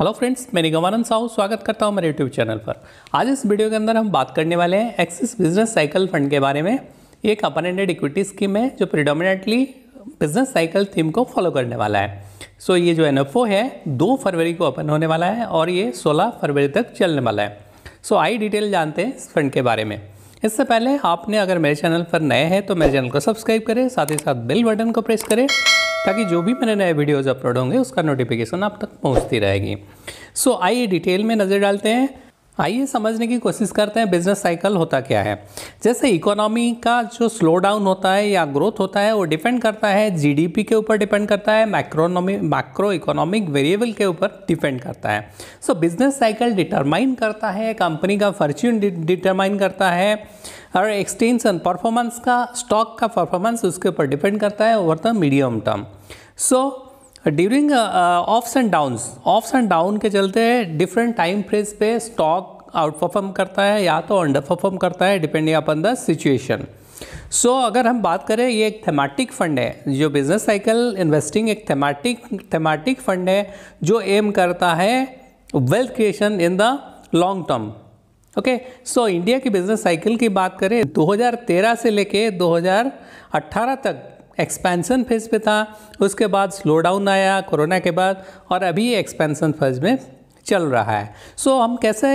hello friends मैं निगमानंद साहू स्वागत करता हूं मेरे यूट्यूब चैनल पर आज इस वीडियो के अंदर हम बात करने वाले हैं एक्सिस बिजनेस साइकिल फंड के बारे में ये एक अपन एंडेड इक्विटी स्कीम है जो प्रिडोमिनेटली बिजनेस साइकिल थीम को फॉलो करने वाला है सो so, ये जो एन है दो फरवरी को ओपन होने वाला है और ये सोलह फरवरी तक चलने वाला है सो so, आई डिटेल जानते हैं इस फंड के बारे में इससे पहले आपने अगर मेरे चैनल पर नए हैं तो मेरे चैनल को सब्सक्राइब करें साथ ही साथ बिल बटन को प्रेस करें ताकि जो भी मेरे नए वीडियोज़ अपलोड होंगे उसका नोटिफिकेशन आप तक पहुँचती रहेगी सो आइए डिटेल में नज़र डालते हैं आइए समझने की कोशिश करते हैं बिजनेस साइकिल होता क्या है जैसे इकोनॉमी का जो स्लो डाउन होता है या ग्रोथ होता है वो डिपेंड करता है जीडीपी के ऊपर डिपेंड करता है मैक्रोनॉमी मैक्रो इकोनॉमिक वेरिएबल के ऊपर डिपेंड करता है सो बिजनेस साइकिल डिटरमाइन करता है कंपनी का फॉर्च्यून डिटरमाइन करता है और एक्सटेंसन परफॉर्मेंस का स्टॉक का परफॉर्मेंस उसके ऊपर डिपेंड करता है over the medium term so during ups and downs ups and down के चलते डिफरेंट टाइम फ्रेज पे स्टॉक आउट परफॉर्म करता है या तो अंडर परफॉर्म करता है depending upon the situation so अगर हम बात करें ये एक थेमेटिक फंड है जो बिजनेस साइकिल इन्वेस्टिंग एक थेमेटिक थेमेटिक फंड है जो एम करता है wealth creation in the long term okay so India की बिजनेस साइकिल की बात करें 2013 से लेके 2018 तक एक्सपेंसन फेज पे था उसके बाद स्लो डाउन आया कोरोना के बाद और अभी एक्सपेंसन फेज में चल रहा है सो so, हम कैसे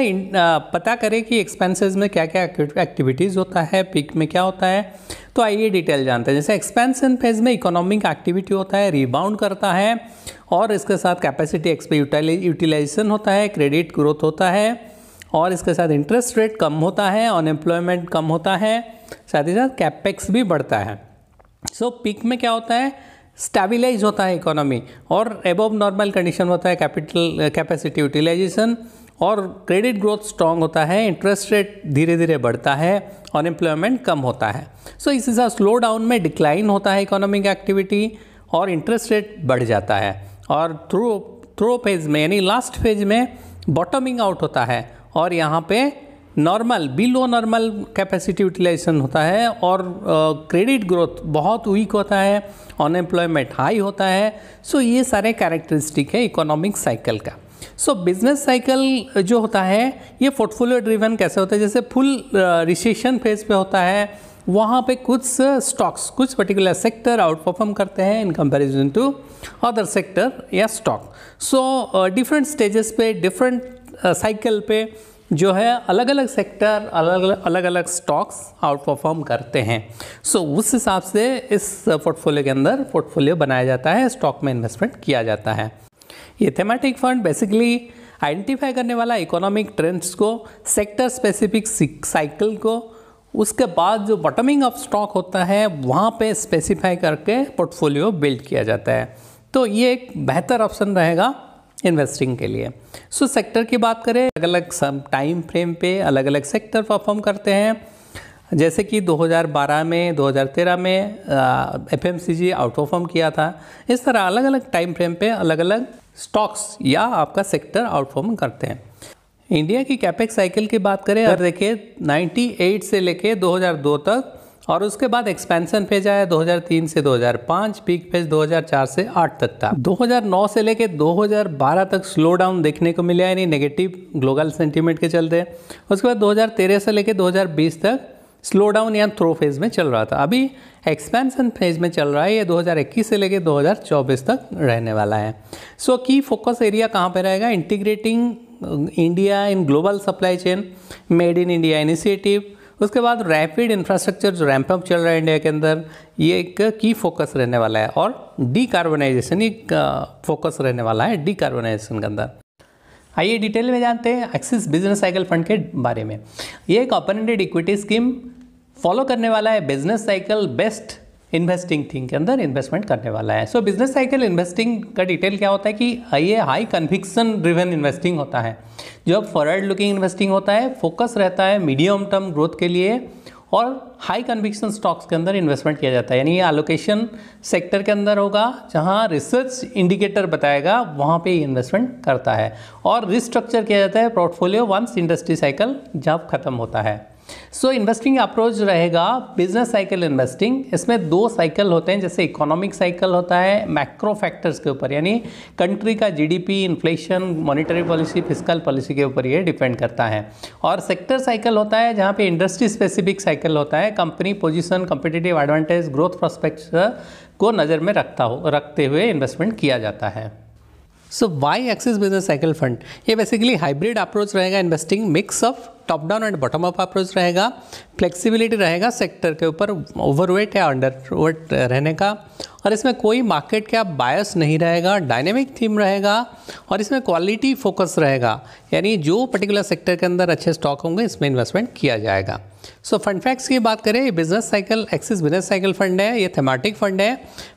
पता करें कि एक्सपेंसेस में क्या क्या एक्टिविटीज़ होता है पिक में क्या होता है तो आइए डिटेल जानते हैं जैसे एक्सपेंसन फेज में इकोनॉमिक एक्टिविटी होता है रिबाउंड करता है और इसके साथ कैपेसिटी एक्सपे यूटिलाइजेशन होता है क्रेडिट ग्रोथ होता है और इसके साथ इंटरेस्ट रेट कम होता है अनएम्प्लॉयमेंट कम होता है साथ ही साथ कैपेक्स भी बढ़ता है सो so, पिक में क्या होता है स्टेबिलाइज होता है इकोनॉमी और एबोव नॉर्मल कंडीशन होता है कैपिटल कैपेसिटी यूटिलाइजेशन और क्रेडिट ग्रोथ स्ट्रांग होता है इंटरेस्ट रेट धीरे धीरे बढ़ता है अनएम्प्लॉयमेंट कम होता है सो so, इस हिसाब स्लो डाउन में डिक्लाइन होता है इकोनॉमिक एक्टिविटी और इंटरेस्ट रेट बढ़ जाता है और थ्रो थ्रो फेज में यानी लास्ट फेज में बॉटमिंग आउट होता है और यहाँ पे normal below normal capacity utilisation होता है और क्रेडिट ग्रोथ बहुत वीक होता है अनएम्प्लॉयमेंट हाई होता है सो so ये सारे कैरेक्टरिस्टिक है इकोनॉमिक साइकिल का सो बिजनेस साइकिल जो होता है ये पोर्टफोलियो ड्रिवन कैसे होता है जैसे फुल रिसेशन फेज पे होता है वहाँ पे कुछ स्टॉक्स कुछ पर्टिकुलर सेक्टर आउट परफॉर्म करते हैं in comparison to other sector या स्टॉक सो डिफरेंट स्टेजेस पे डिफरेंट साइकिल uh, पे जो है अलग अलग सेक्टर अलग अलग अलग स्टॉक्स आउट परफॉर्म करते हैं सो so, उस हिसाब से इस पोर्टफोलियो के अंदर पोर्टफोलियो बनाया जाता है स्टॉक में इन्वेस्टमेंट किया जाता है ये थेमेटिक फंड बेसिकली आइडेंटिफाई करने वाला इकोनॉमिक ट्रेंड्स को सेक्टर स्पेसिफिक साइकिल को उसके बाद जो बॉटमिंग ऑफ स्टॉक होता है वहाँ पे स्पेसिफाई करके पोर्टफोलियो बिल्ड किया जाता है तो ये एक बेहतर ऑप्शन रहेगा इन्वेस्टिंग के लिए सो so, सेक्टर की बात करें अलग अलग टाइम फ्रेम पे अलग अलग सेक्टर परफॉर्म करते हैं जैसे कि 2012 में 2013 में F M C G outperform किया था इस तरह अलग अलग टाइम फ्रेम पे अलग अलग स्टॉक्स या आपका सेक्टर आउट करते हैं इंडिया की कैपेक्स साइकिल की बात करें अगर देखिए 98 से लेके 2002 तक और उसके बाद एक्सपेंशन फेज आया 2003 से 2005 पीक फेज 2004 से 8 तक था 2009 से लेकर 2012 तक स्लो डाउन देखने को मिला यानी नेगेटिव ग्लोबल सेंटीमेंट के चलते उसके बाद 2013 से लेकर 2020 तक स्लो डाउन या थ्रो फेज में चल रहा था अभी एक्सपेंशन फेज में चल रहा है ये 2021 से लेकर 2024 तक रहने वाला है सो की फोकस एरिया कहाँ पर रहेगा integrating India in global supply chain made in India initiative उसके बाद रैपिड इंफ्रास्ट्रक्चर जो रैंपअप चल रहा है इंडिया के अंदर ये एक की फोकस रहने वाला है और डी कार्बोनाइजेशन एक फोकस रहने वाला है कार्बोनाइजेशन के अंदर आइए डिटेल में जानते हैं एक्सिस बिजनेस साइकिल फंड के बारे में ये एक open ended equity scheme follow करने वाला है business cycle best investing thing के अंदर इन्वेस्टमेंट करने वाला है सो बिजनेस साइकिल इन्वेस्टिंग का डिटेल क्या होता है कि ये हाई कन्विक्सन ड्रिवन इन्वेस्टिंग होता है जो फॉरवर्ड लुकिंग इन्वेस्टिंग होता है फोकस रहता है मीडियम टर्म ग्रोथ के लिए और हाई कन्विक्सन स्टॉक्स के अंदर इन्वेस्टमेंट किया जाता है यानी एलोकेशन सेक्टर के अंदर होगा जहाँ रिसर्च इंडिकेटर बताएगा वहाँ पे इन्वेस्टमेंट करता है और रिस्ट्रक्चर किया जाता है पोर्टफोलियो वंस इंडस्ट्री साइकिल जब खत्म होता है सो इन्वेस्टिंग अप्रोच रहेगा बिजनेस साइकिल इन्वेस्टिंग इसमें दो साइकिल होते हैं जैसे इकोनॉमिक साइकिल होता है मैक्रो फैक्टर्स के ऊपर यानी कंट्री का GDP inflation monetary policy physical policy के ऊपर ये डिपेंड करता है और सेक्टर साइकिल होता है जहाँ पे इंडस्ट्री स्पेसिफिक साइकिल होता है company position competitive advantage growth prospect को नज़र में रखता हो रखते हुए इन्वेस्टमेंट किया जाता है so why Axis business cycle fund ये बेसिकली हाइब्रिड अप्रोच रहेगा investing mix of top down and bottom up approach रहेगा फ्लेक्सिबिलिटी रहेगा सेक्टर के ऊपर ओवरवेट या अंडर रहने का और इसमें कोई मार्केट का बायस नहीं रहेगा डायनेमिक थीम रहेगा और इसमें क्वालिटी फोकस रहेगा यानी जो पर्टिकुलर सेक्टर के अंदर अच्छे स्टॉक होंगे इसमें इन्वेस्टमेंट किया जाएगा सो फंड फैक्ट्स की बात करें ये business cycle Axis business cycle fund है ये थेमाटिक फंड है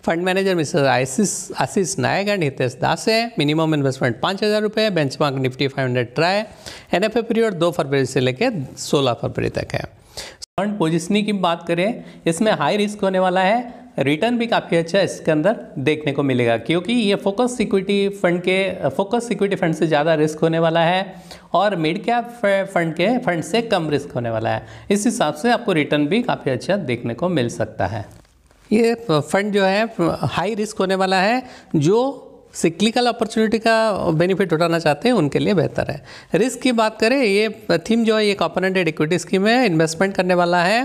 fund manager mister Ashish Ashish Nayak and Hitesh Das है मिनिमम इन्वेस्टमेंट पाँच हज़ार रुपये benchmark Nifty five hundred TRI N F A period दो फरवरी से लेकर सोलह फरवरी तक है फंड पोजिशनिंग की बात करें इसमें हाई रिस्क होने वाला है रिटर्न भी काफ़ी अच्छा इसके अंदर देखने को मिलेगा क्योंकि ये फोकस इक्विटी फंड के फोकस इक्विटी फंड से ज़्यादा रिस्क होने वाला है और मिड कैप फंड के फंड से कम रिस्क होने वाला है इस हिसाब से आपको रिटर्न भी काफ़ी अच्छा देखने को मिल सकता है ये फंड जो है हाई रिस्क होने वाला है जो सिक्लिकल अपॉर्चुनिटी का बेनिफिट उठाना चाहते हैं उनके लिए बेहतर है रिस्क की बात करें ये थीम जो है ये कॉपरेटेड इक्विटी स्कीम है इन्वेस्टमेंट करने वाला है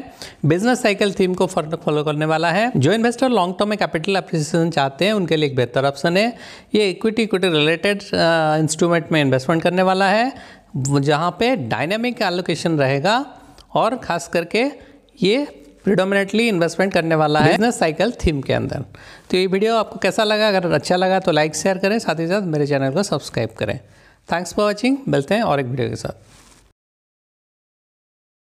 बिजनेस साइकिल थीम को फॉलो करने वाला है जो इन्वेस्टर लॉन्ग टर्म में कैपिटल अप्रिसिएशन चाहते हैं उनके लिए एक बेहतर ऑप्शन है ये इक्विटी इक्विटी रिलेटेड इंस्ट्रूमेंट में इन्वेस्टमेंट करने वाला है जहाँ पे डायनेमिक एलोकेशन रहेगा और ख़ास करके ये प्रिडोमिनेटली इन्वेस्टमेंट करने वाला है बिजनेस साइकिल थीम के अंदर तो ये वीडियो आपको कैसा लगा अगर अच्छा लगा तो लाइक शेयर करें साथ ही साथ मेरे चैनल को सब्सक्राइब करें थैंक्स फॉर वॉचिंग मिलते हैं और एक वीडियो के साथ